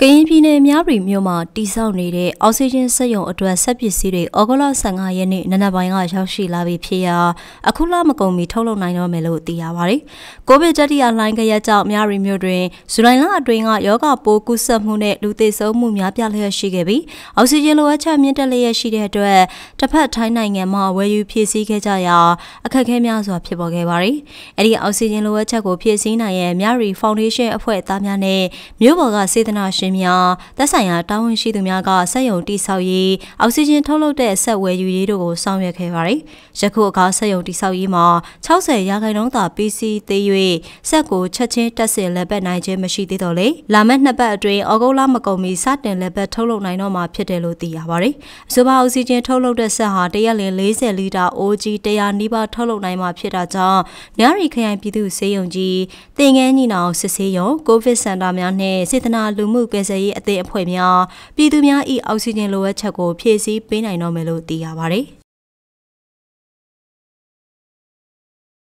ကရင်ပြည်နယ်မြရီမြို့မှာတိဆောက်နေတဲ့အောက်ဆီဂျင်စက်ရုံအတွက်ဆက်ပစ္စည်းတွေဩဂုတ်လ15ရက်နေ့နနက်ပိုင်းကရောက်ရှိလာပြီဖြစ်ရာအခုလမကုန်မီထုတ်လုပ်နိုင်တော့မယ်လို့သိရပါဗျ။ကိုဗစ်တတိယလှိုင်းကရက်ကြောင့်မြရီမြို့တွင်ဇူလိုင်လအတွင်းကယောဂပိုးကူးစက်မှုနဲ့လူသေဆုံးမှုများပြားလျက်ရှိခဲ့ပြီးအောက်ဆီဂျင်လိုအပ်ချက်မြင့်တက်လျက်ရှိတဲ့အတွက်တစ်ဖက်ထိုင်းနိုင်ငံမှာဝယ်ယူဖြည့်ဆည်းခဲ့ကြရာအခက်အခဲများစွာဖြစ်ပေါ်ခဲ့ပါဗျ။အဲဒီအောက်ဆီဂျင်လိုအပ်ချက်ကိုဖြည့်ဆည်းနိုင်ရန်မြရီဖောင်ဒေးရှင်းအဖွဲ့အသားများနဲ့မြို့ပေါ်ကစေတနာရှင်ရှင်များသက်ဆိုင်ရာတာဝန်ရှိသူများကစက်ရုံတိဆောက်ရေးအောက်ဆီဂျင် ထုတ်လုပ်တဲ့စက်ဝယ်ယူရေးတို့ကိုဆောင်ရွက်ခဲ့ပါတယ်။ယခုအခါစက်ရုံတိဆောက်ရေးမှာ60ရာခိုင်နှုန်းသာ PC သေး၍စက်ကိုချက်ချင်းတက်ဆင်လက်ပတ်နိုင်ခြင်းမရှိသေးတော့လေ။လာမယ့်နှစ်ပတ်အတွင်းဩဂုတ်လမကုန်မီစတင်လက်ပတ်ထုတ်လုပ်နိုင်တော့မှာဖြစ်တယ်လို့သိရပါတယ်။အဆိုပါအောက်ဆီဂျင်ထုတ်လုပ်တဲ့စက်ဟာတရက်လ40လီတာ OG 100နီးပါးထုတ်လုပ်နိုင်မှာဖြစ်တာကြောင့်ညရီခရိုင်ပြည်သူစေယုံကြီးတင်ငန်းညီနောင်စစ်ဆေးရုံကိုဗစ်စင်တာများနဲ့စေတနာလူမှုကယ်ဆယ်ရေးအသင်းအဖွဲ့များပြည်သူများ၏အောက်ဆီဂျင်လိုအပ်ချက်ကိုဖြည့်ဆည်းပေးနိုင်တော့မယ်လို့သိရပါတယ်။